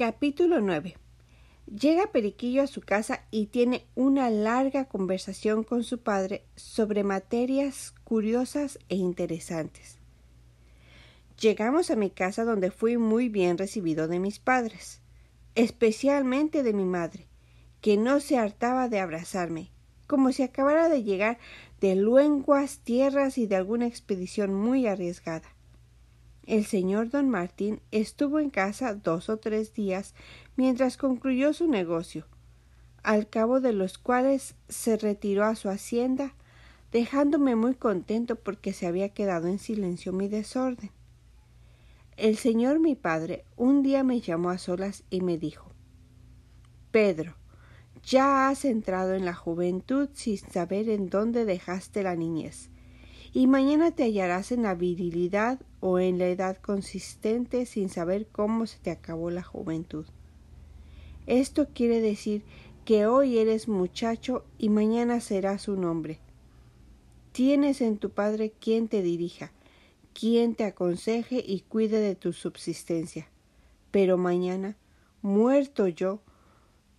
Capítulo 9. Llega Periquillo a su casa y tiene una larga conversación con su padre sobre materias curiosas e interesantes. Llegamos a mi casa donde fui muy bien recibido de mis padres, especialmente de mi madre, que no se hartaba de abrazarme, como si acabara de llegar de luenguas tierras y de alguna expedición muy arriesgada. El señor don Martín estuvo en casa dos o tres días mientras concluyó su negocio, al cabo de los cuales se retiró a su hacienda, dejándome muy contento porque se había quedado en silencio mi desorden. El señor mi padre un día me llamó a solas y me dijo Pedro, ya has entrado en la juventud sin saber en dónde dejaste la niñez y mañana te hallarás en la virilidad o en la edad consistente sin saber cómo se te acabó la juventud. Esto quiere decir que hoy eres muchacho y mañana serás un hombre. Tienes en tu Padre quien te dirija, quien te aconseje y cuide de tu subsistencia. Pero mañana, muerto yo,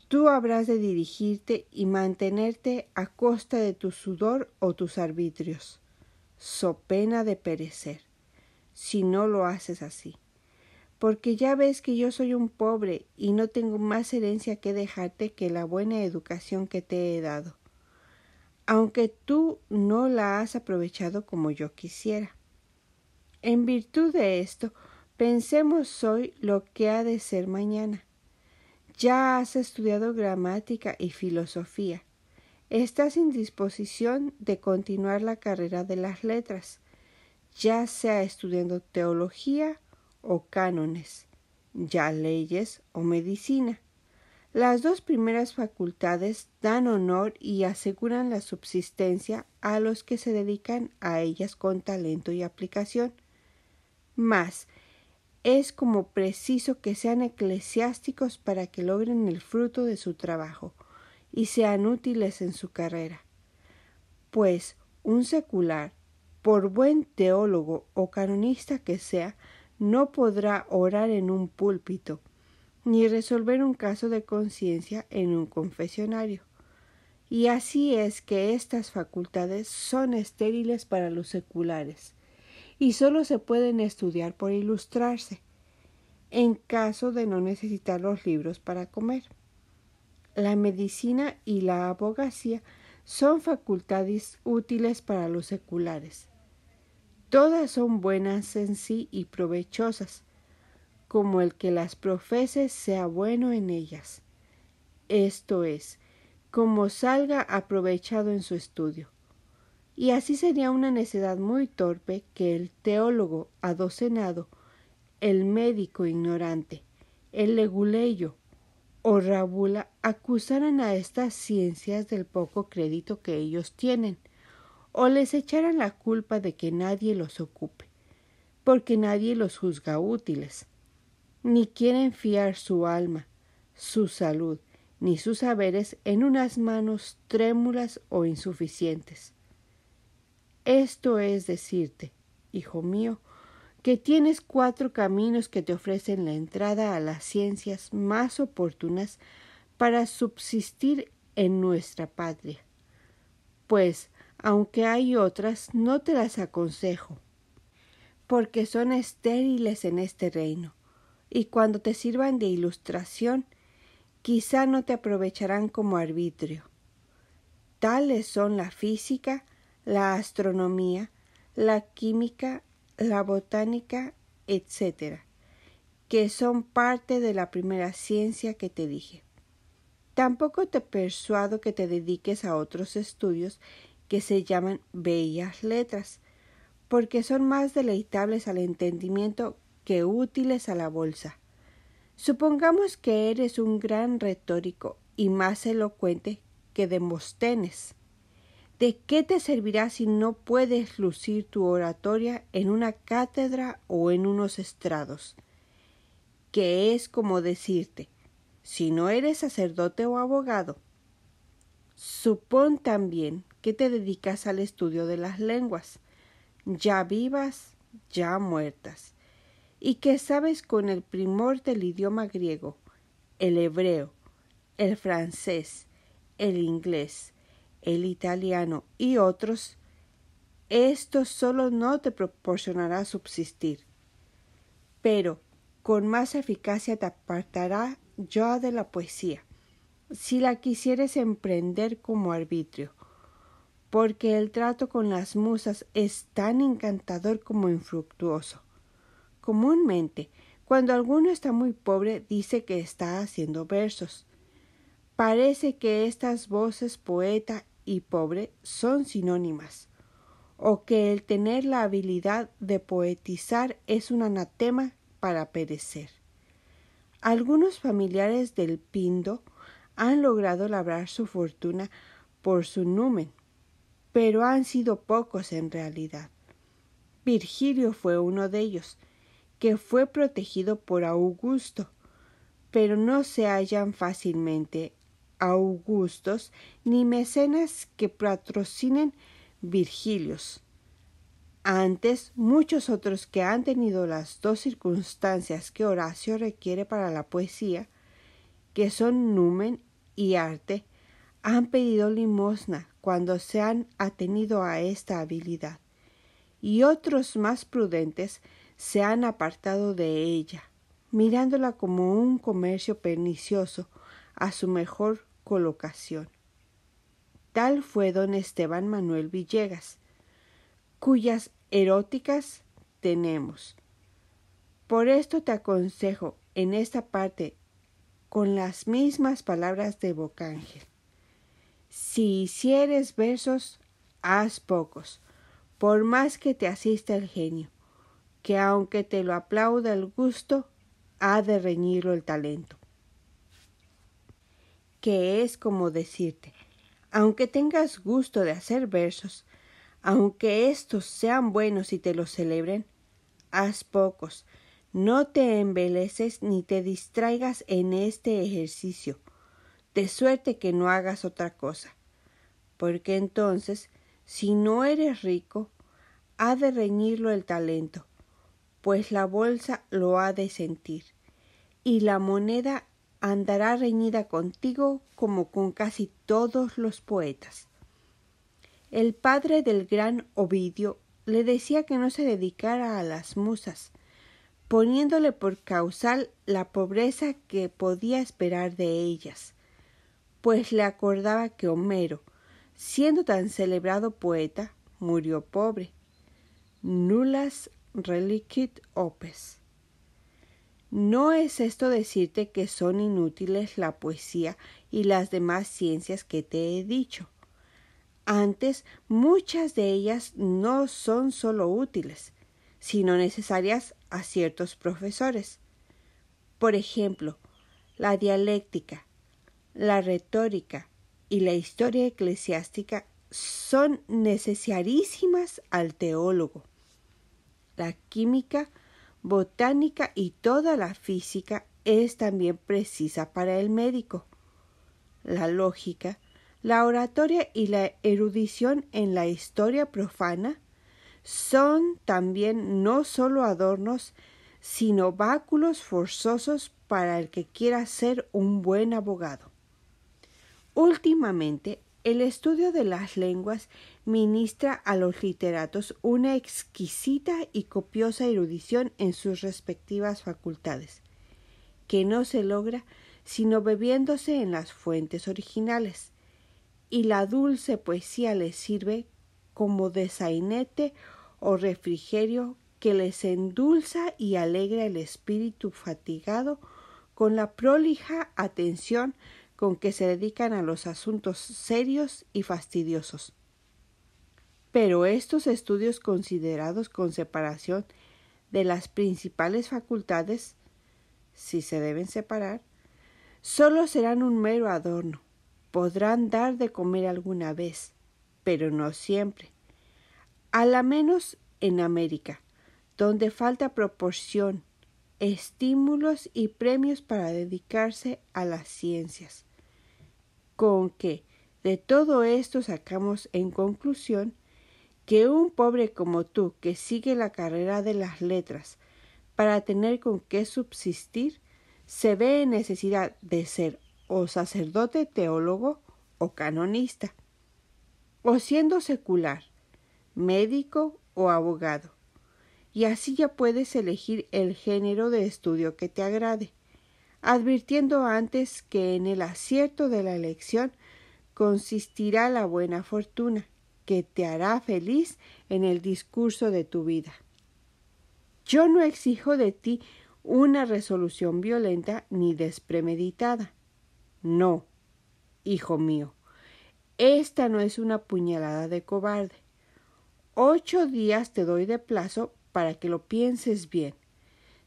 tú habrás de dirigirte y mantenerte a costa de tu sudor o tus arbitrios so pena de perecer, si no lo haces así. Porque ya ves que yo soy un pobre y no tengo más herencia que dejarte que la buena educación que te he dado, aunque tú no la has aprovechado como yo quisiera. En virtud de esto, pensemos hoy lo que ha de ser mañana. Ya has estudiado gramática y filosofía. Estás en disposición de continuar la carrera de las letras, ya sea estudiando teología o cánones, ya leyes o medicina. Las dos primeras facultades dan honor y aseguran la subsistencia a los que se dedican a ellas con talento y aplicación. Mas es como preciso que sean eclesiásticos para que logren el fruto de su trabajo y sean útiles en su carrera. Pues un secular, por buen teólogo o canonista que sea, no podrá orar en un púlpito, ni resolver un caso de conciencia en un confesionario. Y así es que estas facultades son estériles para los seculares, y solo se pueden estudiar por ilustrarse, en caso de no necesitar los libros para comer. La medicina y la abogacía son facultades útiles para los seculares. Todas son buenas en sí y provechosas, como el que las profese sea bueno en ellas. Esto es, como salga aprovechado en su estudio. Y así sería una necedad muy torpe que el teólogo adocenado, el médico ignorante, el leguleyo, o Rabula acusaran a estas ciencias del poco crédito que ellos tienen, o les echaran la culpa de que nadie los ocupe, porque nadie los juzga útiles, ni quieren fiar su alma, su salud, ni sus saberes en unas manos trémulas o insuficientes. Esto es decirte, hijo mío, que tienes cuatro caminos que te ofrecen la entrada a las ciencias más oportunas para subsistir en nuestra patria. Pues, aunque hay otras, no te las aconsejo, porque son estériles en este reino, y cuando te sirvan de ilustración, quizá no te aprovecharán como arbitrio. Tales son la física, la astronomía, la química, la botánica, etcétera, que son parte de la primera ciencia que te dije. Tampoco te persuado que te dediques a otros estudios que se llaman bellas letras, porque son más deleitables al entendimiento que útiles a la bolsa. Supongamos que eres un gran retórico y más elocuente que Demóstenes. ¿De qué te servirá si no puedes lucir tu oratoria en una cátedra o en unos estrados? Que es como decirte, si no eres sacerdote o abogado, supón también que te dedicas al estudio de las lenguas, ya vivas, ya muertas, y que sabes con el primor del idioma griego, el hebreo, el francés, el inglés, el italiano y otros, esto solo no te proporcionará subsistir, pero con más eficacia te apartará yo de la poesía, si la quisieres emprender como arbitrio, porque el trato con las musas es tan encantador como infructuoso. Comúnmente, cuando alguno está muy pobre, dice que está haciendo versos. Parece que estas voces poeta y pobre son sinónimas, o que el tener la habilidad de poetizar es un anatema para perecer. Algunos familiares del Pindo han logrado labrar su fortuna por su numen, pero han sido pocos en realidad. Virgilio fue uno de ellos, que fue protegido por Augusto, pero no se hallan fácilmente Augustos ni mecenas que patrocinen Virgilios. Antes, muchos otros que han tenido las dos circunstancias que Horacio requiere para la poesía, que son numen y arte, han pedido limosna cuando se han atenido a esta habilidad, y otros más prudentes se han apartado de ella, mirándola como un comercio pernicioso a su mejor colocación. Tal fue don Esteban Manuel Villegas, cuyas eróticas tenemos. Por esto te aconsejo en esta parte con las mismas palabras de Bocángel. Si hicieres versos, haz pocos, por más que te asista el genio, que aunque te lo aplauda el gusto, ha de reñirlo el talento que es como decirte, aunque tengas gusto de hacer versos, aunque estos sean buenos y te los celebren, haz pocos, no te embeleces ni te distraigas en este ejercicio, de suerte que no hagas otra cosa, porque entonces, si no eres rico, ha de reñirlo el talento, pues la bolsa lo ha de sentir, y la moneda andará reñida contigo como con casi todos los poetas. El padre del gran Ovidio le decía que no se dedicara a las musas, poniéndole por causal la pobreza que podía esperar de ellas, pues le acordaba que Homero, siendo tan celebrado poeta, murió pobre. Nulas reliquit opes. No es esto decirte que son inútiles la poesía y las demás ciencias que te he dicho. Antes, muchas de ellas no son solo útiles, sino necesarias a ciertos profesores. Por ejemplo, la dialéctica, la retórica y la historia eclesiástica son necesarísimas al teólogo. La química botánica y toda la física es también precisa para el médico. La lógica, la oratoria y la erudición en la historia profana son también no solo adornos, sino báculos forzosos para el que quiera ser un buen abogado. Últimamente, el estudio de las lenguas ministra a los literatos una exquisita y copiosa erudición en sus respectivas facultades, que no se logra sino bebiéndose en las fuentes originales, y la dulce poesía les sirve como desainete o refrigerio que les endulza y alegra el espíritu fatigado con la prolija atención con que se dedican a los asuntos serios y fastidiosos pero estos estudios considerados con separación de las principales facultades, si se deben separar, solo serán un mero adorno. Podrán dar de comer alguna vez, pero no siempre. A la menos en América, donde falta proporción, estímulos y premios para dedicarse a las ciencias. Con que de todo esto sacamos en conclusión que un pobre como tú, que sigue la carrera de las letras para tener con qué subsistir, se ve en necesidad de ser o sacerdote, teólogo o canonista, o siendo secular, médico o abogado. Y así ya puedes elegir el género de estudio que te agrade, advirtiendo antes que en el acierto de la elección consistirá la buena fortuna que te hará feliz en el discurso de tu vida. Yo no exijo de ti una resolución violenta ni despremeditada. No, hijo mío, esta no es una puñalada de cobarde. Ocho días te doy de plazo para que lo pienses bien.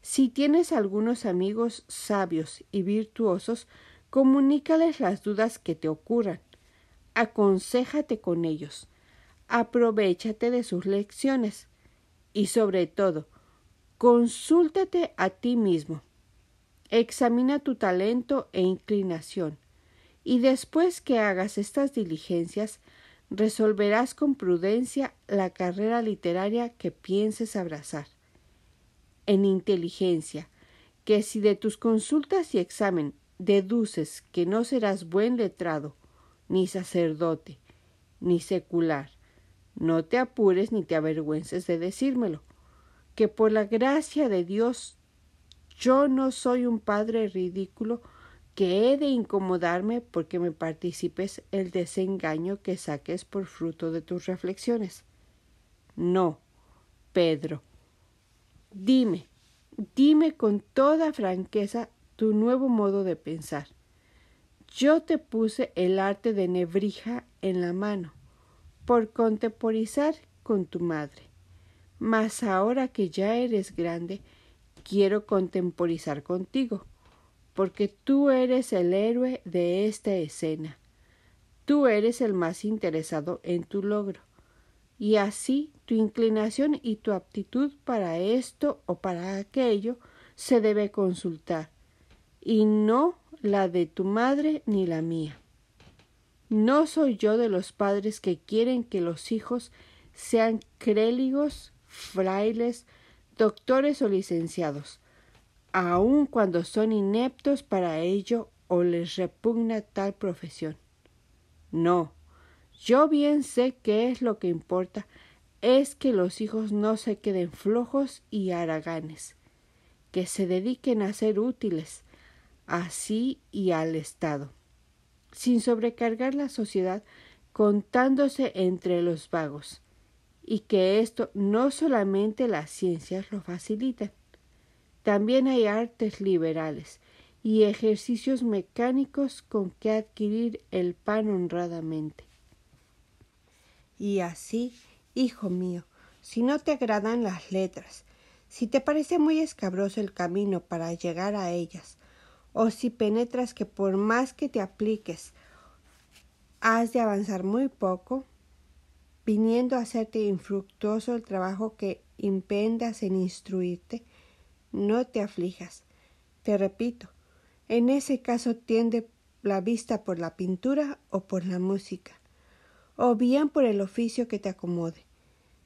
Si tienes algunos amigos sabios y virtuosos, comunícales las dudas que te ocurran. Aconsejate con ellos aprovechate de sus lecciones y sobre todo, consúltate a ti mismo. Examina tu talento e inclinación y después que hagas estas diligencias, resolverás con prudencia la carrera literaria que pienses abrazar. En inteligencia, que si de tus consultas y examen deduces que no serás buen letrado, ni sacerdote, ni secular, no te apures ni te avergüences de decírmelo, que por la gracia de Dios yo no soy un padre ridículo que he de incomodarme porque me participes el desengaño que saques por fruto de tus reflexiones. No, Pedro, dime, dime con toda franqueza tu nuevo modo de pensar. Yo te puse el arte de Nebrija en la mano por contemporizar con tu madre. Mas ahora que ya eres grande, quiero contemporizar contigo, porque tú eres el héroe de esta escena. Tú eres el más interesado en tu logro, y así tu inclinación y tu aptitud para esto o para aquello se debe consultar, y no la de tu madre ni la mía. No soy yo de los padres que quieren que los hijos sean créligos, frailes, doctores o licenciados, aun cuando son ineptos para ello o les repugna tal profesión. No, yo bien sé que es lo que importa, es que los hijos no se queden flojos y haraganes, que se dediquen a ser útiles, así y al Estado sin sobrecargar la sociedad, contándose entre los vagos, y que esto no solamente las ciencias lo facilitan. También hay artes liberales y ejercicios mecánicos con que adquirir el pan honradamente. Y así, hijo mío, si no te agradan las letras, si te parece muy escabroso el camino para llegar a ellas, o si penetras que por más que te apliques, has de avanzar muy poco, viniendo a hacerte infructuoso el trabajo que impendas en instruirte, no te aflijas. Te repito, en ese caso tiende la vista por la pintura o por la música, o bien por el oficio que te acomode.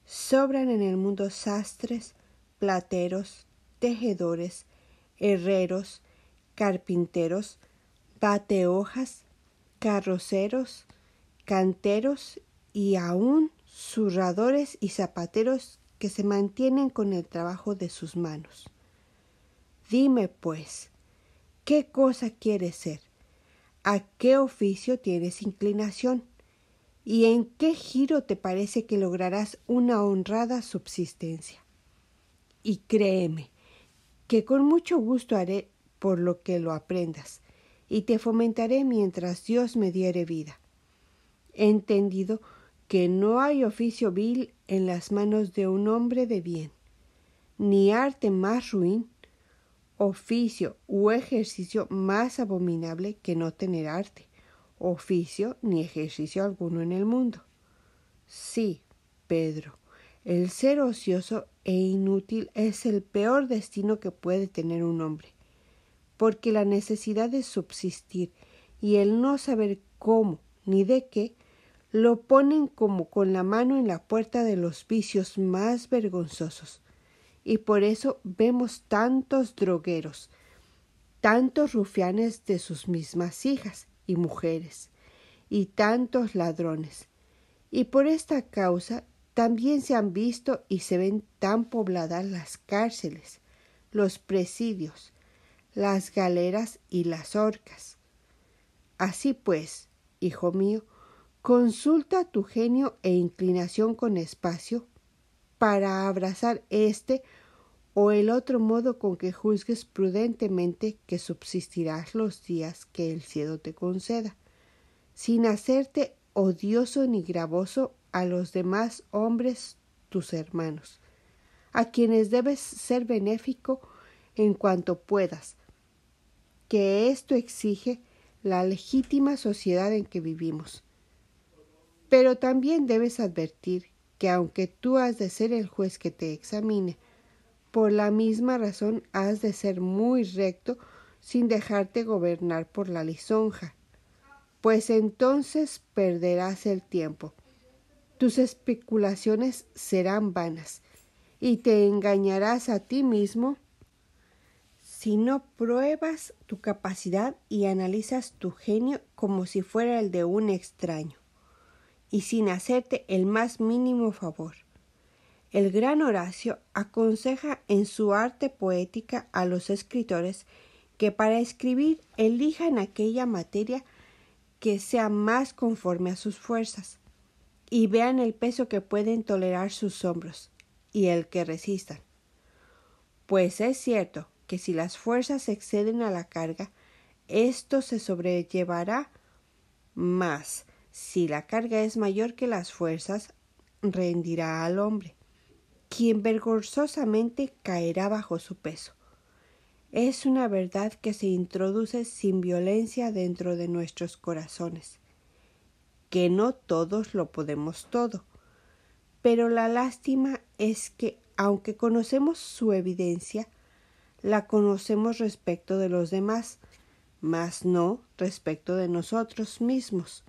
Sobran en el mundo sastres, plateros, tejedores, herreros, carpinteros, batehojas, carroceros, canteros y aún zurradores y zapateros que se mantienen con el trabajo de sus manos. Dime, pues, ¿qué cosa quieres ser? ¿A qué oficio tienes inclinación? ¿Y en qué giro te parece que lograrás una honrada subsistencia? Y créeme, que con mucho gusto haré por lo que lo aprendas, y te fomentaré mientras Dios me diere vida. He entendido que no hay oficio vil en las manos de un hombre de bien, ni arte más ruin, oficio u ejercicio más abominable que no tener arte, oficio ni ejercicio alguno en el mundo. Sí, Pedro, el ser ocioso e inútil es el peor destino que puede tener un hombre porque la necesidad de subsistir y el no saber cómo ni de qué lo ponen como con la mano en la puerta de los vicios más vergonzosos. Y por eso vemos tantos drogueros, tantos rufianes de sus mismas hijas y mujeres, y tantos ladrones. Y por esta causa también se han visto y se ven tan pobladas las cárceles, los presidios, las galeras y las orcas. Así pues, hijo mío, consulta tu genio e inclinación con espacio para abrazar este o el otro modo con que juzgues prudentemente que subsistirás los días que el cielo te conceda, sin hacerte odioso ni gravoso a los demás hombres tus hermanos, a quienes debes ser benéfico en cuanto puedas, que esto exige la legítima sociedad en que vivimos. Pero también debes advertir que aunque tú has de ser el juez que te examine, por la misma razón has de ser muy recto sin dejarte gobernar por la lisonja, pues entonces perderás el tiempo. Tus especulaciones serán vanas y te engañarás a ti mismo si no pruebas tu capacidad y analizas tu genio como si fuera el de un extraño, y sin hacerte el más mínimo favor. El gran Horacio aconseja en su arte poética a los escritores que para escribir elijan aquella materia que sea más conforme a sus fuerzas, y vean el peso que pueden tolerar sus hombros, y el que resistan. Pues es cierto que si las fuerzas exceden a la carga, esto se sobrellevará más. Si la carga es mayor que las fuerzas, rendirá al hombre, quien vergonzosamente caerá bajo su peso. Es una verdad que se introduce sin violencia dentro de nuestros corazones, que no todos lo podemos todo. Pero la lástima es que, aunque conocemos su evidencia, la conocemos respecto de los demás, mas no respecto de nosotros mismos.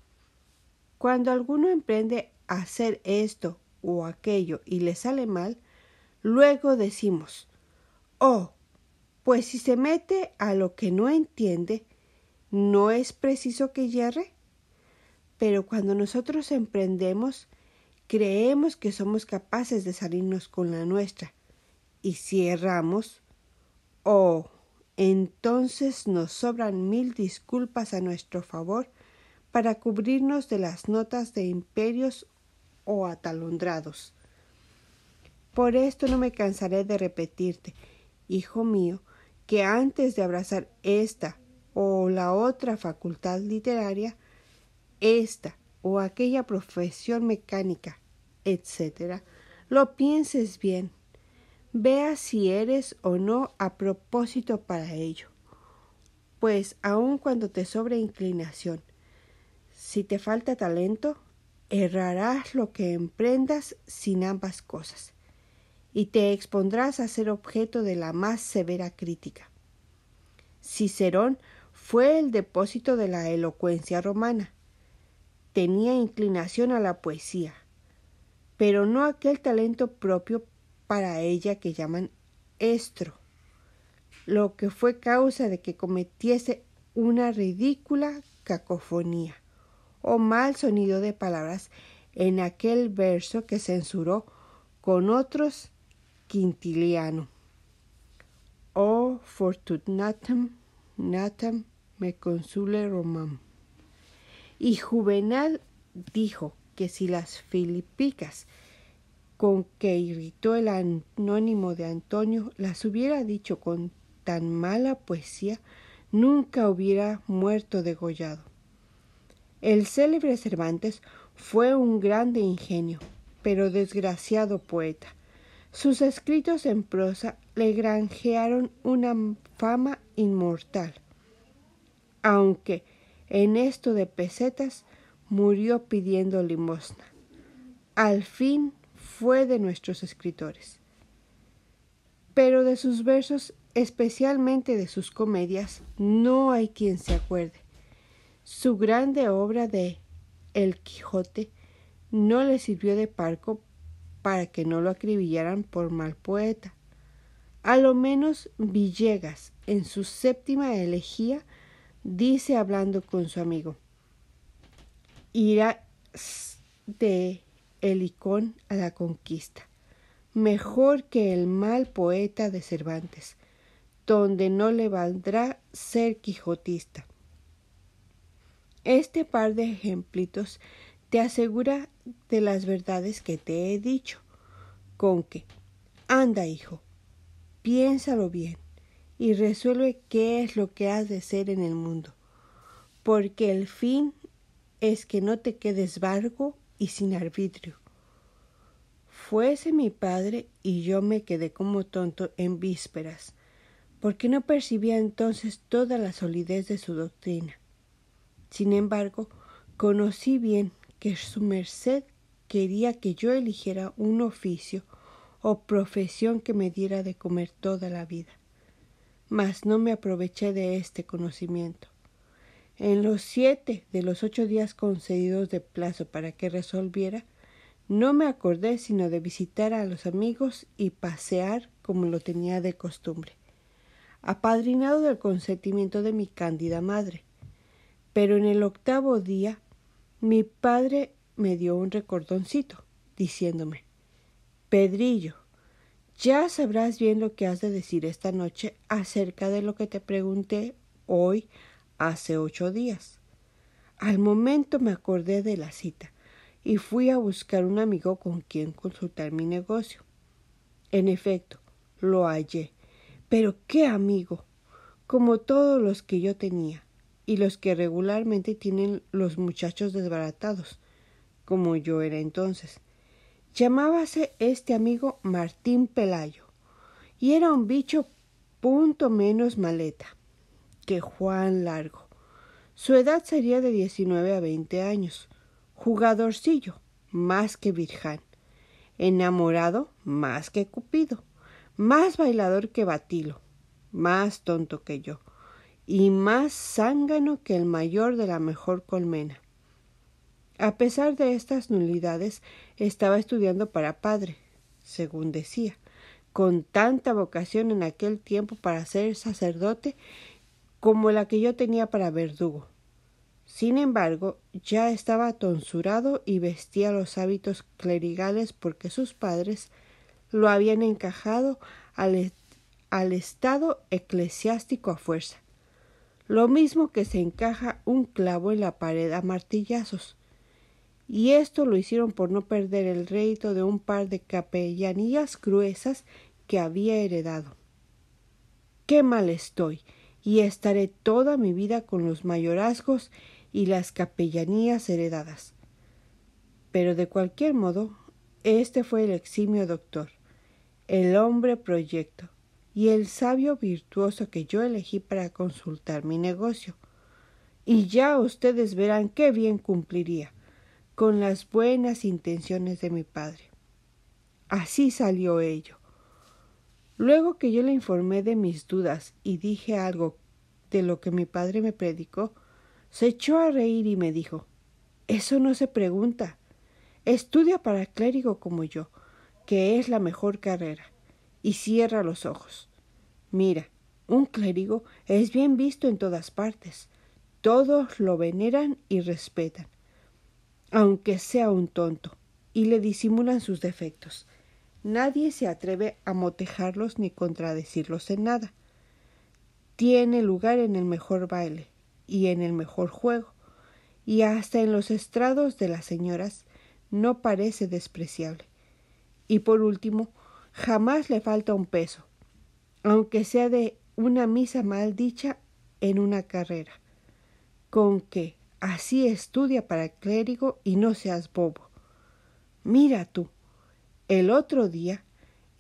Cuando alguno emprende hacer esto o aquello y le sale mal, luego decimos, oh, pues si se mete a lo que no entiende, ¿no es preciso que yerre? Pero cuando nosotros emprendemos, creemos que somos capaces de salirnos con la nuestra, y si erramos, Oh, entonces nos sobran mil disculpas a nuestro favor para cubrirnos de las notas de imperios o atalondrados. Por esto no me cansaré de repetirte, hijo mío, que antes de abrazar esta o la otra facultad literaria, esta o aquella profesión mecánica, etc., lo pienses bien vea si eres o no a propósito para ello. Pues aun cuando te sobre inclinación, si te falta talento, errarás lo que emprendas sin ambas cosas, y te expondrás a ser objeto de la más severa crítica. Cicerón fue el depósito de la elocuencia romana. Tenía inclinación a la poesía, pero no aquel talento propio para ella que llaman estro, lo que fue causa de que cometiese una ridícula cacofonía o mal sonido de palabras en aquel verso que censuró con otros Quintiliano. O oh, fortunatam natam me consule romam. Y Juvenal dijo que si las filipicas con que irritó el anónimo de Antonio las hubiera dicho con tan mala poesía, nunca hubiera muerto degollado. El célebre Cervantes fue un grande ingenio, pero desgraciado poeta. Sus escritos en prosa le granjearon una fama inmortal. Aunque en esto de pesetas murió pidiendo limosna. Al fin fue de nuestros escritores. Pero de sus versos, especialmente de sus comedias, no hay quien se acuerde. Su grande obra de El Quijote no le sirvió de parco para que no lo acribillaran por mal poeta. A lo menos Villegas, en su séptima elegía, dice hablando con su amigo, Ira de el icón a la conquista, mejor que el mal poeta de Cervantes, donde no le valdrá ser quijotista. Este par de ejemplitos te asegura de las verdades que te he dicho, con que, anda hijo, piénsalo bien y resuelve qué es lo que has de ser en el mundo, porque el fin es que no te quedes vargo, y sin arbitrio. Fuese mi padre y yo me quedé como tonto en vísperas, porque no percibía entonces toda la solidez de su doctrina. Sin embargo, conocí bien que su merced quería que yo eligiera un oficio o profesión que me diera de comer toda la vida. Mas no me aproveché de este conocimiento. En los siete de los ocho días concedidos de plazo para que resolviera, no me acordé sino de visitar a los amigos y pasear como lo tenía de costumbre, apadrinado del consentimiento de mi cándida madre. Pero en el octavo día mi padre me dio un recordoncito, diciéndome Pedrillo, ya sabrás bien lo que has de decir esta noche acerca de lo que te pregunté hoy hace ocho días. Al momento me acordé de la cita y fui a buscar un amigo con quien consultar mi negocio. En efecto, lo hallé. Pero qué amigo, como todos los que yo tenía y los que regularmente tienen los muchachos desbaratados, como yo era entonces. Llamábase este amigo Martín Pelayo, y era un bicho punto menos maleta. Juan Largo. Su edad sería de 19 a 20 años. Jugadorcillo, más que Virján. Enamorado, más que Cupido. Más bailador que Batilo. Más tonto que yo. Y más zángano que el mayor de la mejor colmena. A pesar de estas nulidades, estaba estudiando para padre, según decía, con tanta vocación en aquel tiempo para ser sacerdote como la que yo tenía para verdugo. Sin embargo, ya estaba tonsurado y vestía los hábitos clerigales porque sus padres lo habían encajado al, al estado eclesiástico a fuerza. Lo mismo que se encaja un clavo en la pared a martillazos. Y esto lo hicieron por no perder el rédito de un par de capellanías gruesas que había heredado. ¡Qué mal estoy! y estaré toda mi vida con los mayorazgos y las capellanías heredadas. Pero de cualquier modo, este fue el eximio doctor, el hombre proyecto y el sabio virtuoso que yo elegí para consultar mi negocio. Y ya ustedes verán qué bien cumpliría con las buenas intenciones de mi padre. Así salió ello. Luego que yo le informé de mis dudas y dije algo de lo que mi padre me predicó, se echó a reír y me dijo Eso no se pregunta. Estudia para clérigo como yo, que es la mejor carrera, y cierra los ojos. Mira, un clérigo es bien visto en todas partes. Todos lo veneran y respetan, aunque sea un tonto, y le disimulan sus defectos. Nadie se atreve a motejarlos ni contradecirlos en nada. Tiene lugar en el mejor baile y en el mejor juego, y hasta en los estrados de las señoras no parece despreciable. Y por último, jamás le falta un peso, aunque sea de una misa mal dicha en una carrera, con que así estudia para clérigo y no seas bobo. Mira tú, el otro día,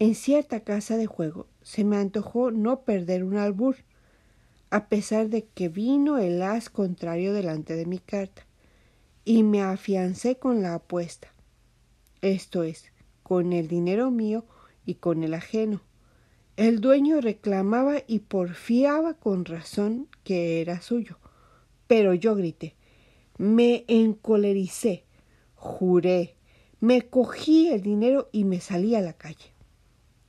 en cierta casa de juego, se me antojó no perder un albur, a pesar de que vino el as contrario delante de mi carta, y me afiancé con la apuesta, esto es, con el dinero mío y con el ajeno. El dueño reclamaba y porfiaba con razón que era suyo, pero yo grité, me encolericé, juré, me cogí el dinero y me salí a la calle,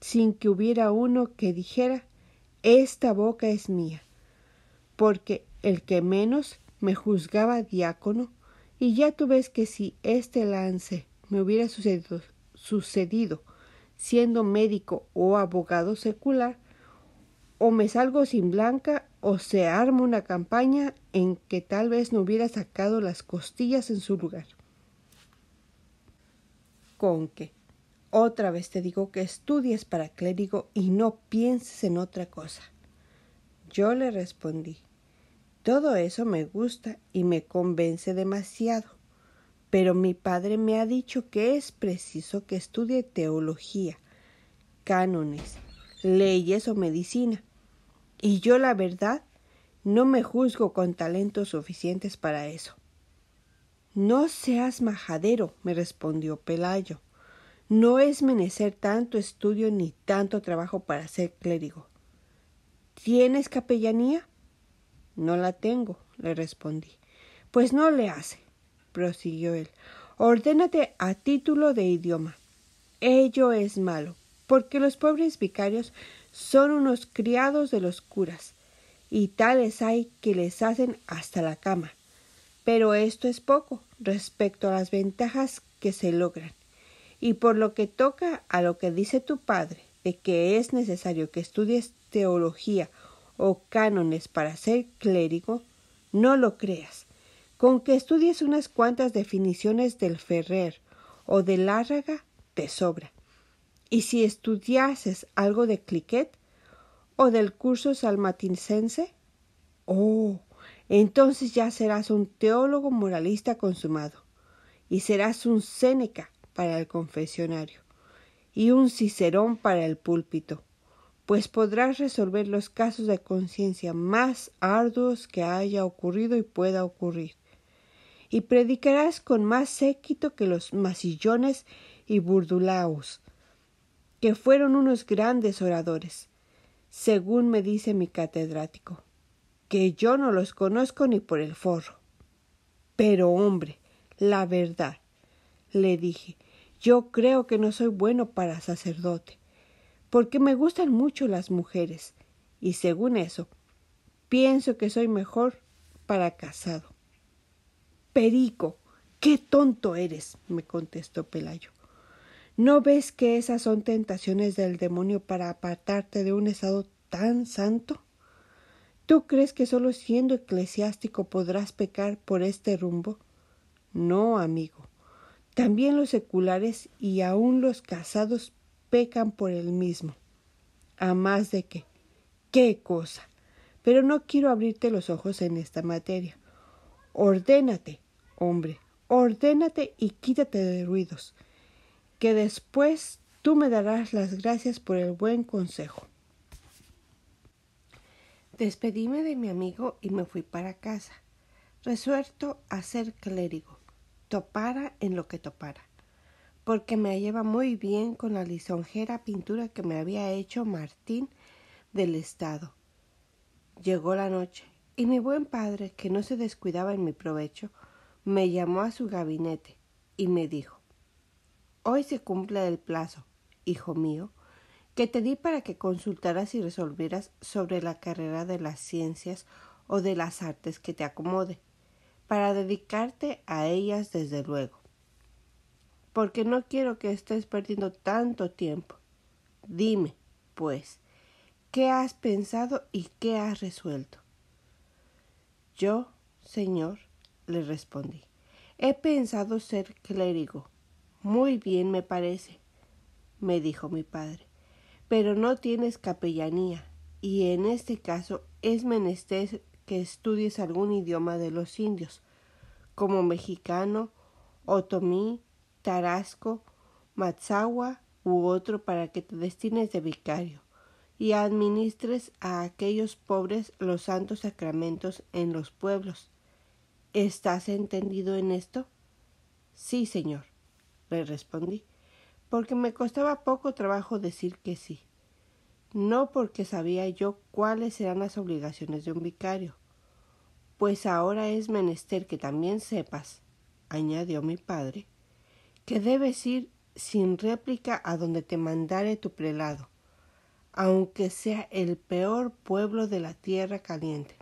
sin que hubiera uno que dijera, esta boca es mía, porque el que menos me juzgaba diácono, y ya tú ves que si este lance me hubiera sucedido, sucedido siendo médico o abogado secular, o me salgo sin blanca o se arma una campaña en que tal vez no hubiera sacado las costillas en su lugar con otra vez te digo que estudies para clérigo y no pienses en otra cosa. Yo le respondí, todo eso me gusta y me convence demasiado, pero mi padre me ha dicho que es preciso que estudie teología, cánones, leyes o medicina. Y yo la verdad no me juzgo con talentos suficientes para eso. No seas majadero, me respondió Pelayo. No es menecer tanto estudio ni tanto trabajo para ser clérigo. ¿Tienes capellanía? No la tengo, le respondí. Pues no le hace, prosiguió él. Ordénate a título de idioma. Ello es malo, porque los pobres vicarios son unos criados de los curas, y tales hay que les hacen hasta la cama. Pero esto es poco respecto a las ventajas que se logran. Y por lo que toca a lo que dice tu padre, de que es necesario que estudies teología o cánones para ser clérigo, no lo creas. Con que estudies unas cuantas definiciones del Ferrer o de Lárraga, te sobra. Y si estudiases algo de Cliquet o del curso salmatincense, oh, entonces ya serás un teólogo moralista consumado, y serás un Séneca para el confesionario, y un Cicerón para el púlpito, pues podrás resolver los casos de conciencia más arduos que haya ocurrido y pueda ocurrir, y predicarás con más séquito que los masillones y burdulaos, que fueron unos grandes oradores, según me dice mi catedrático que yo no los conozco ni por el forro. Pero hombre, la verdad, le dije, yo creo que no soy bueno para sacerdote, porque me gustan mucho las mujeres, y según eso, pienso que soy mejor para casado. Perico, qué tonto eres, me contestó Pelayo. ¿No ves que esas son tentaciones del demonio para apartarte de un estado tan santo? ¿Tú crees que solo siendo eclesiástico podrás pecar por este rumbo? No, amigo. También los seculares y aun los casados pecan por el mismo. A más de qué? ¡Qué cosa! Pero no quiero abrirte los ojos en esta materia. Ordénate, hombre, ordénate y quítate de ruidos, que después tú me darás las gracias por el buen consejo. Despedíme de mi amigo y me fui para casa, resuelto a ser clérigo, topara en lo que topara, porque me hallaba muy bien con la lisonjera pintura que me había hecho Martín del Estado. Llegó la noche, y mi buen padre, que no se descuidaba en mi provecho, me llamó a su gabinete y me dijo Hoy se cumple el plazo, hijo mío, que te di para que consultaras y resolvieras sobre la carrera de las ciencias o de las artes que te acomode, para dedicarte a ellas desde luego. Porque no quiero que estés perdiendo tanto tiempo. Dime, pues, ¿qué has pensado y qué has resuelto? Yo, señor, le respondí, he pensado ser clérigo. Muy bien me parece, me dijo mi padre pero no tienes capellanía, y en este caso es menester que estudies algún idioma de los indios, como mexicano, otomí, tarasco, matzagua u otro para que te destines de vicario y administres a aquellos pobres los santos sacramentos en los pueblos. ¿Estás entendido en esto? Sí, señor, le respondí porque me costaba poco trabajo decir que sí, no porque sabía yo cuáles eran las obligaciones de un vicario, pues ahora es menester que también sepas, añadió mi padre, que debes ir sin réplica a donde te mandare tu prelado, aunque sea el peor pueblo de la tierra caliente,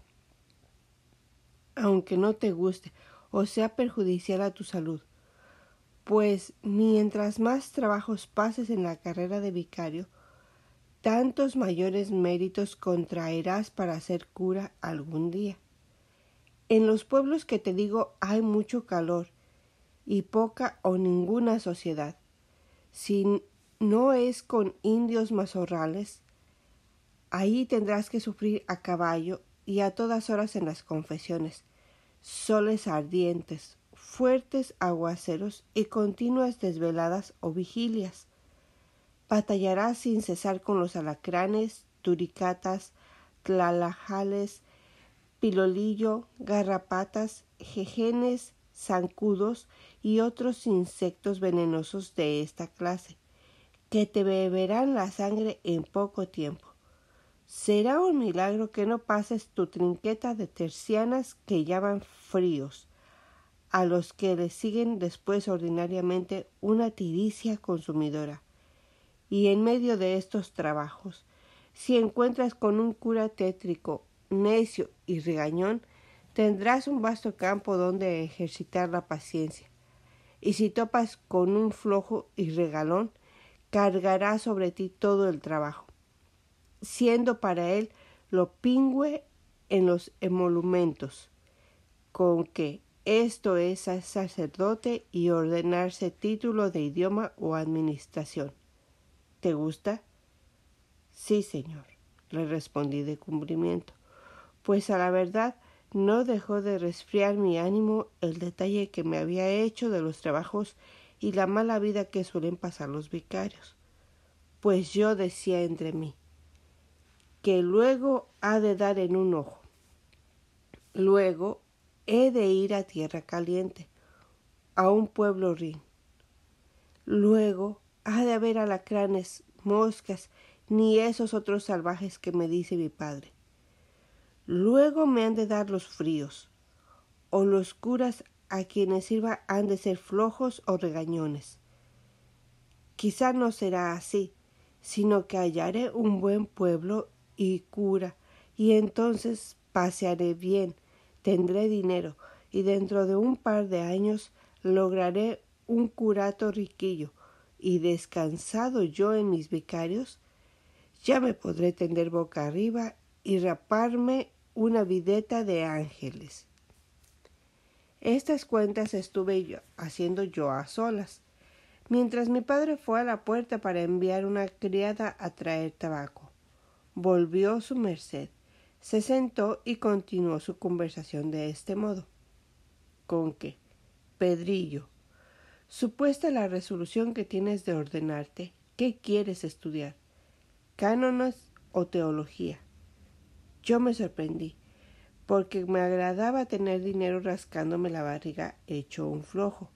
aunque no te guste o sea perjudicial a tu salud, pues mientras más trabajos pases en la carrera de vicario, tantos mayores méritos contraerás para ser cura algún día. En los pueblos que te digo hay mucho calor y poca o ninguna sociedad. Si no es con indios mazorrales, ahí tendrás que sufrir a caballo y a todas horas en las confesiones, soles ardientes, fuertes aguaceros y continuas desveladas o vigilias. Batallarás sin cesar con los alacranes, turicatas, tlalajales, pilolillo, garrapatas, jejenes, zancudos y otros insectos venenosos de esta clase, que te beberán la sangre en poco tiempo. Será un milagro que no pases tu trinqueta de tercianas que llaman fríos, a los que le siguen después ordinariamente una tiricia consumidora. Y en medio de estos trabajos, si encuentras con un cura tétrico, necio y regañón, tendrás un vasto campo donde ejercitar la paciencia. Y si topas con un flojo y regalón, cargará sobre ti todo el trabajo, siendo para él lo pingüe en los emolumentos, con que esto es sacerdote y ordenarse título de idioma o administración. ¿Te gusta? Sí, señor, le respondí de cumplimiento, pues a la verdad no dejó de resfriar mi ánimo el detalle que me había hecho de los trabajos y la mala vida que suelen pasar los vicarios. Pues yo decía entre mí, que luego ha de dar en un ojo. Luego he de ir a tierra caliente, a un pueblo rin. Luego ha de haber alacranes, moscas, ni esos otros salvajes que me dice mi padre. Luego me han de dar los fríos, o los curas a quienes sirva han de ser flojos o regañones. Quizá no será así, sino que hallaré un buen pueblo y cura, y entonces pasearé bien, tendré dinero y dentro de un par de años lograré un curato riquillo y descansado yo en mis vicarios, ya me podré tender boca arriba y raparme una videta de ángeles. Estas cuentas estuve yo, haciendo yo a solas, mientras mi padre fue a la puerta para enviar una criada a traer tabaco. Volvió su merced se sentó y continuó su conversación de este modo. ¿Con qué? Pedrillo, supuesta la resolución que tienes de ordenarte, ¿qué quieres estudiar? ¿Cánones o teología? Yo me sorprendí, porque me agradaba tener dinero rascándome la barriga hecho un flojo.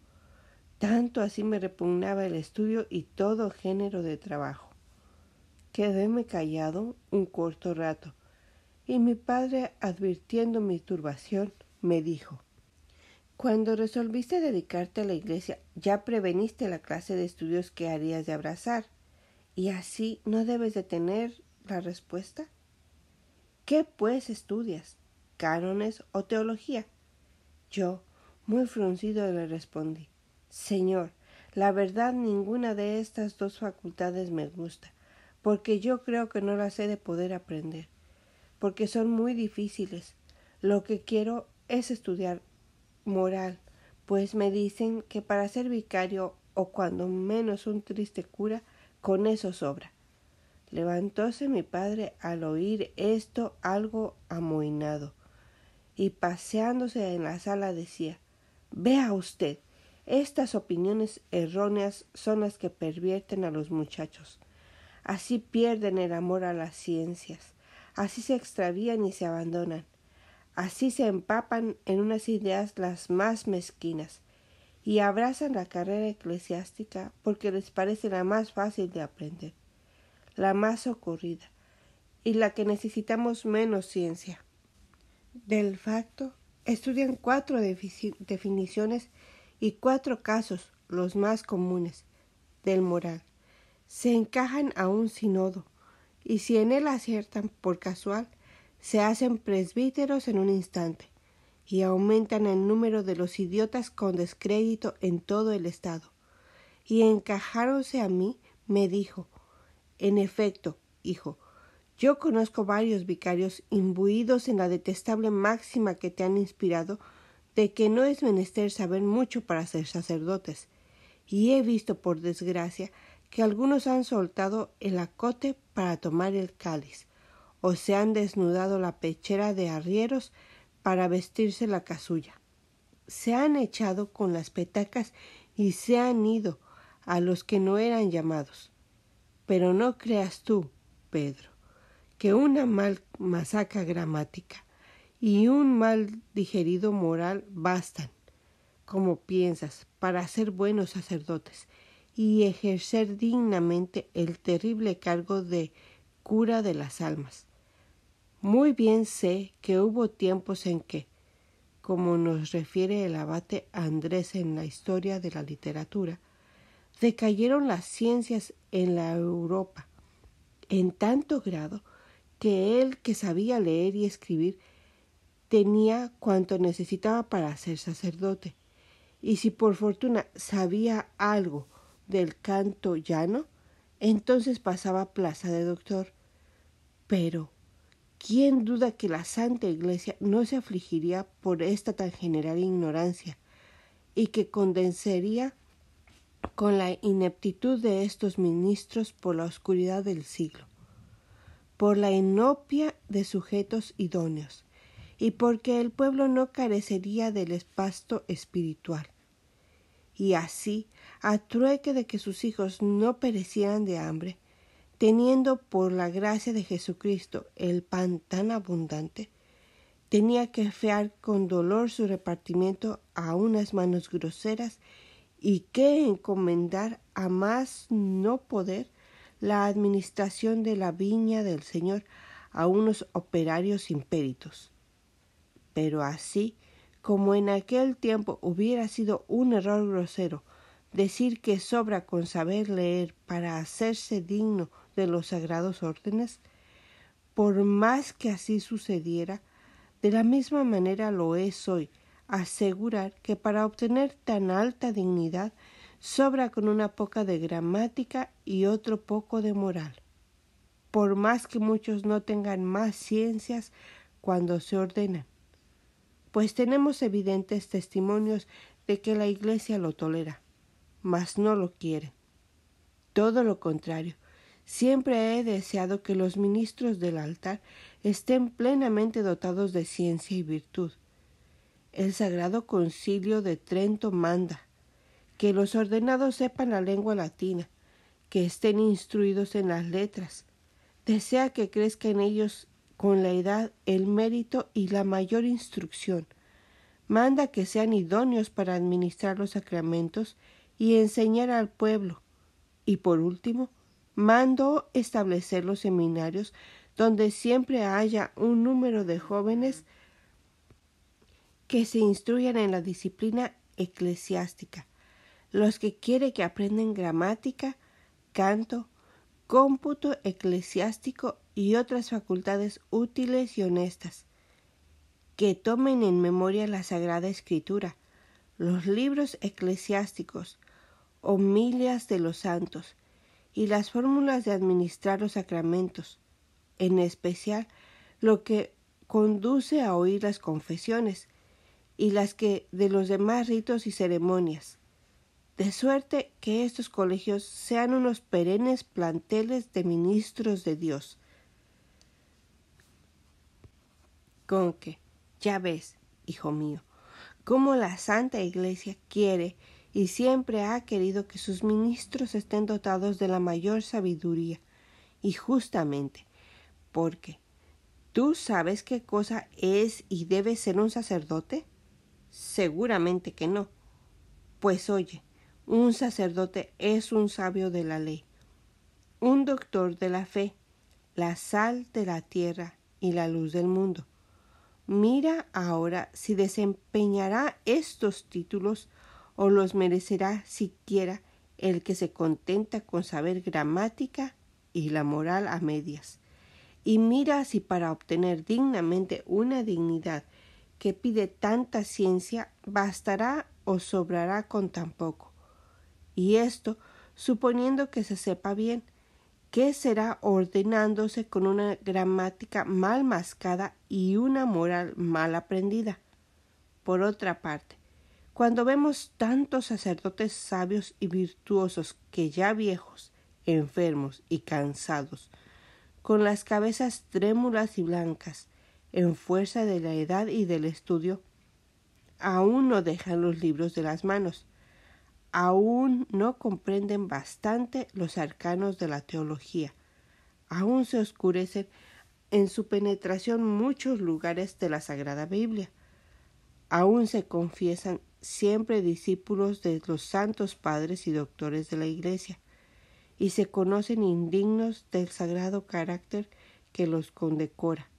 Tanto así me repugnaba el estudio y todo género de trabajo. Quedéme callado un corto rato, y mi padre, advirtiendo mi turbación, me dijo, cuando resolviste dedicarte a la iglesia, ya preveniste la clase de estudios que harías de abrazar, y así no debes de tener la respuesta. ¿Qué pues estudias? ¿Cánones o teología? Yo, muy fruncido, le respondí, Señor, la verdad ninguna de estas dos facultades me gusta, porque yo creo que no las he de poder aprender porque son muy difíciles. Lo que quiero es estudiar moral, pues me dicen que para ser vicario o cuando menos un triste cura, con eso sobra. Levantóse mi padre al oír esto algo amoinado, y paseándose en la sala decía Vea usted, estas opiniones erróneas son las que pervierten a los muchachos. Así pierden el amor a las ciencias así se extravían y se abandonan, así se empapan en unas ideas las más mezquinas, y abrazan la carrera eclesiástica porque les parece la más fácil de aprender, la más ocurrida, y la que necesitamos menos ciencia. Del facto, estudian cuatro definiciones y cuatro casos, los más comunes, del moral. Se encajan a un sinodo, y si en él aciertan por casual, se hacen presbíteros en un instante y aumentan el número de los idiotas con descrédito en todo el estado. Y encajáronse a mí, me dijo, en efecto, hijo, yo conozco varios vicarios imbuidos en la detestable máxima que te han inspirado de que no es menester saber mucho para ser sacerdotes, y he visto, por desgracia, que algunos han soltado el acote para tomar el cáliz, o se han desnudado la pechera de arrieros para vestirse la casulla. Se han echado con las petacas y se han ido a los que no eran llamados. Pero no creas tú, Pedro, que una mal masaca gramática y un mal digerido moral bastan, como piensas, para ser buenos sacerdotes, y ejercer dignamente el terrible cargo de cura de las almas. Muy bien sé que hubo tiempos en que, como nos refiere el abate Andrés en la historia de la literatura, decayeron las ciencias en la Europa en tanto grado que él que sabía leer y escribir tenía cuanto necesitaba para ser sacerdote. Y si por fortuna sabía algo del canto llano, entonces pasaba Plaza de Doctor. Pero, ¿quién duda que la Santa Iglesia no se afligiría por esta tan general ignorancia y que condensaría con la ineptitud de estos ministros por la oscuridad del siglo, por la inopia de sujetos idóneos, y porque el pueblo no carecería del espasto espiritual. Y así a trueque de que sus hijos no perecieran de hambre, teniendo por la gracia de Jesucristo el pan tan abundante, tenía que fear con dolor su repartimiento a unas manos groseras y que encomendar a más no poder la administración de la viña del Señor a unos operarios impéritos. Pero así, como en aquel tiempo hubiera sido un error grosero decir que sobra con saber leer para hacerse digno de los sagrados órdenes? Por más que así sucediera, de la misma manera lo es hoy asegurar que para obtener tan alta dignidad sobra con una poca de gramática y otro poco de moral. Por más que muchos no tengan más ciencias cuando se ordenan. Pues tenemos evidentes testimonios de que la Iglesia lo tolera mas no lo quiere. Todo lo contrario, siempre he deseado que los ministros del altar estén plenamente dotados de ciencia y virtud. El Sagrado Concilio de Trento manda que los ordenados sepan la lengua latina, que estén instruidos en las letras. Desea que crezca en ellos con la edad el mérito y la mayor instrucción. Manda que sean idóneos para administrar los sacramentos y enseñar al pueblo. Y por último, mandó establecer los seminarios donde siempre haya un número de jóvenes que se instruyan en la disciplina eclesiástica, los que quiere que aprendan gramática, canto, cómputo eclesiástico y otras facultades útiles y honestas, que tomen en memoria la Sagrada Escritura, los libros eclesiásticos, homilias de los santos y las fórmulas de administrar los sacramentos, en especial lo que conduce a oír las confesiones y las que de los demás ritos y ceremonias, de suerte que estos colegios sean unos perennes planteles de ministros de Dios. Conque, ya ves, hijo mío, cómo la Santa Iglesia quiere y siempre ha querido que sus ministros estén dotados de la mayor sabiduría, y justamente porque tú sabes qué cosa es y debe ser un sacerdote? Seguramente que no. Pues oye, un sacerdote es un sabio de la ley, un doctor de la fe, la sal de la tierra y la luz del mundo. Mira ahora si desempeñará estos títulos o los merecerá siquiera el que se contenta con saber gramática y la moral a medias, y mira si para obtener dignamente una dignidad que pide tanta ciencia bastará o sobrará con tan poco. Y esto suponiendo que se sepa bien, qué será ordenándose con una gramática mal mascada y una moral mal aprendida. Por otra parte, cuando vemos tantos sacerdotes sabios y virtuosos que ya viejos, enfermos y cansados, con las cabezas trémulas y blancas, en fuerza de la edad y del estudio, aún no dejan los libros de las manos, aún no comprenden bastante los arcanos de la teología, aún se oscurecen en su penetración muchos lugares de la Sagrada Biblia, aún se confiesan siempre discípulos de los santos padres y doctores de la Iglesia, y se conocen indignos del sagrado carácter que los condecora.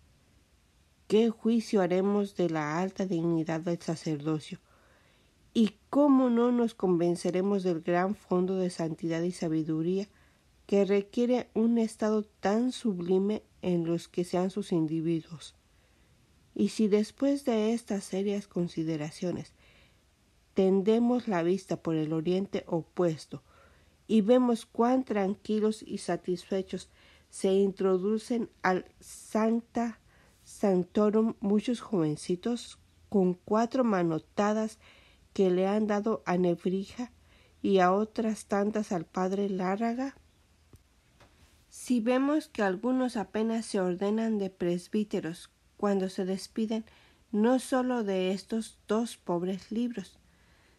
¿Qué juicio haremos de la alta dignidad del sacerdocio? ¿Y cómo no nos convenceremos del gran fondo de santidad y sabiduría que requiere un estado tan sublime en los que sean sus individuos? Y si después de estas serias consideraciones tendemos la vista por el oriente opuesto y vemos cuán tranquilos y satisfechos se introducen al Santa Santorum muchos jovencitos con cuatro manotadas que le han dado a Nebrija y a otras tantas al padre Láraga? Si vemos que algunos apenas se ordenan de presbíteros cuando se despiden no solo de estos dos pobres libros,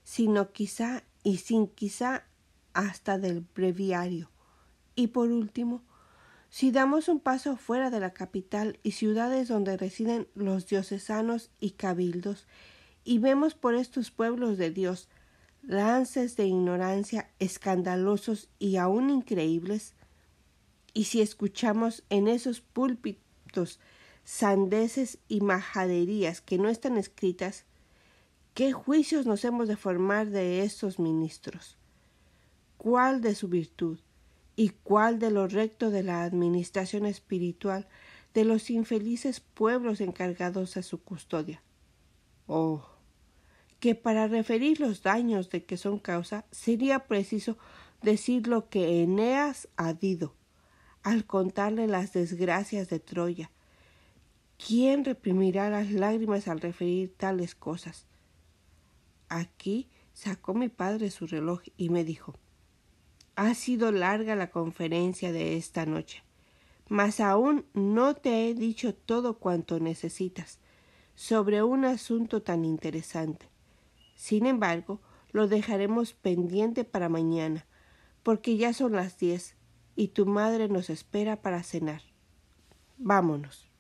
sino quizá y sin quizá hasta del breviario. Y por último, si damos un paso fuera de la capital y ciudades donde residen los diocesanos y cabildos, y vemos por estos pueblos de Dios lances de ignorancia escandalosos y aún increíbles, y si escuchamos en esos púlpitos sandeces y majaderías que no están escritas, ¿Qué juicios nos hemos de formar de estos ministros? ¿Cuál de su virtud y cuál de lo recto de la administración espiritual de los infelices pueblos encargados a su custodia? Oh, que para referir los daños de que son causa sería preciso decir lo que Eneas ha dicho al contarle las desgracias de Troya. ¿Quién reprimirá las lágrimas al referir tales cosas? Aquí sacó mi padre su reloj y me dijo Ha sido larga la conferencia de esta noche, mas aún no te he dicho todo cuanto necesitas sobre un asunto tan interesante. Sin embargo, lo dejaremos pendiente para mañana, porque ya son las diez y tu madre nos espera para cenar. Vámonos.